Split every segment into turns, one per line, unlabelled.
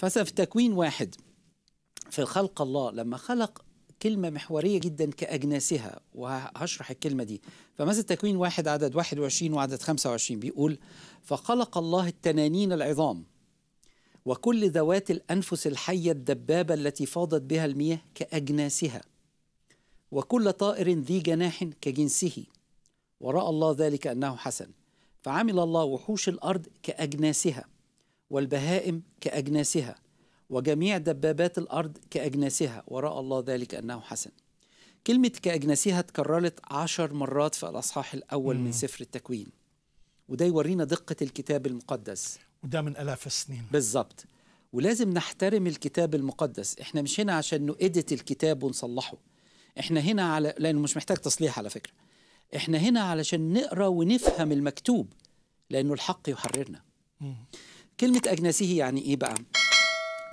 فمثلا في تكوين واحد في خلق الله لما خلق كلمة محورية جدا كأجناسها وهشرح الكلمة دي فمثلا تكوين واحد عدد 21 وعدد 25 بيقول فخلق الله التنانين العظام وكل ذوات الأنفس الحية الدبابة التي فاضت بها المياه كأجناسها وكل طائر ذي جناح كجنسه ورأى الله ذلك أنه حسن فعمل الله وحوش الأرض كأجناسها والبهائم كأجناسها وجميع دبابات الأرض كأجناسها ورأى الله ذلك أنه حسن كلمة كأجناسها اتكررت عشر مرات في الأصحاح الأول مم. من سفر التكوين وده يورينا دقة الكتاب المقدس وده من ألاف السنين بالظبط ولازم نحترم الكتاب المقدس احنا مش هنا عشان نؤدت الكتاب ونصلحه احنا هنا على لأنه مش محتاج تصليح على فكرة احنا هنا علشان نقرأ ونفهم المكتوب لأنه الحق يحررنا مم. كلمة أجناسيه يعني إيه بقى؟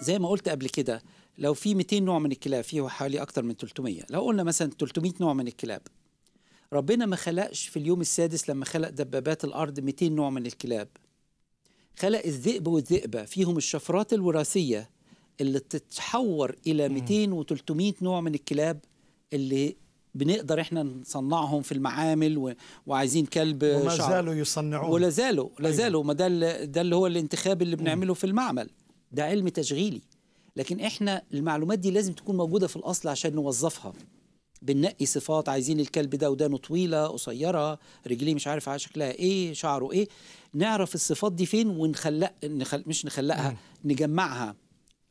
زي ما قلت قبل كده لو في 200 نوع من الكلاب فيه حوالي أكتر من 300 لو قلنا مثلا 300 نوع من الكلاب ربنا ما خلقش في اليوم السادس لما خلق دبابات الأرض 200 نوع من الكلاب خلق الذئب والذئبة فيهم الشفرات الوراثية اللي تتحور إلى 200 و300 نوع من الكلاب اللي بنقدر احنا نصنعهم في المعامل و... وعايزين كلب وما شعر. زالوا يصنعون ولا زالوا لا أيوة. زالوا ما ده ده اللي هو الانتخاب اللي بنعمله في المعمل ده علم تشغيلي لكن احنا المعلومات دي لازم تكون موجوده في الاصل عشان نوظفها بننقي صفات عايزين الكلب ده ودانه طويله قصيره رجليه مش عارف شكلها ايه شعره ايه نعرف الصفات دي فين ونخلق نخل... مش نخلقها نجمعها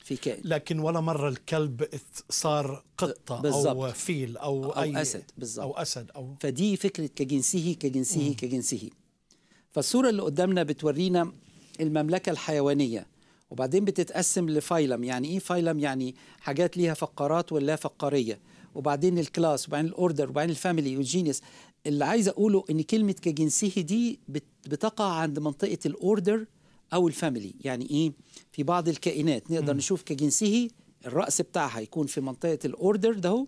في كائن لكن ولا مرة الكلب صار قطة بالزبط. أو فيل أو, أو أي أسد بالزبط. أو أسد أو فدي فكرة كجنسه كجنسه مم. كجنسه فالصورة اللي قدامنا بتورينا المملكة الحيوانية وبعدين بتتقسم لفايلم يعني ايه فايلم يعني حاجات ليها فقرات ولا فقاريه وبعدين الكلاس وبعدين الاوردر وبعدين الفاميلي والجينيس اللي عايز اقوله ان كلمه كجنسه دي بتقع عند منطقه الاوردر او الفاميلي يعني ايه في بعض الكائنات نقدر م. نشوف كجنسه الراس بتاعها يكون في منطقه الاوردر ده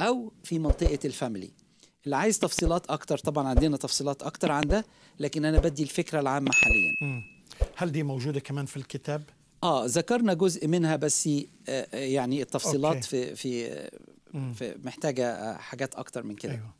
او في منطقه الفاميلي اللي عايز تفصيلات اكتر طبعا عندنا تفصيلات اكتر عن ده لكن انا بدي الفكره العامه حاليا م. هل دي موجوده كمان في الكتاب اه ذكرنا جزء منها بس آه، آه، يعني التفصيلات أوكي. في في, آه، في محتاجه حاجات اكتر من كده أيوة.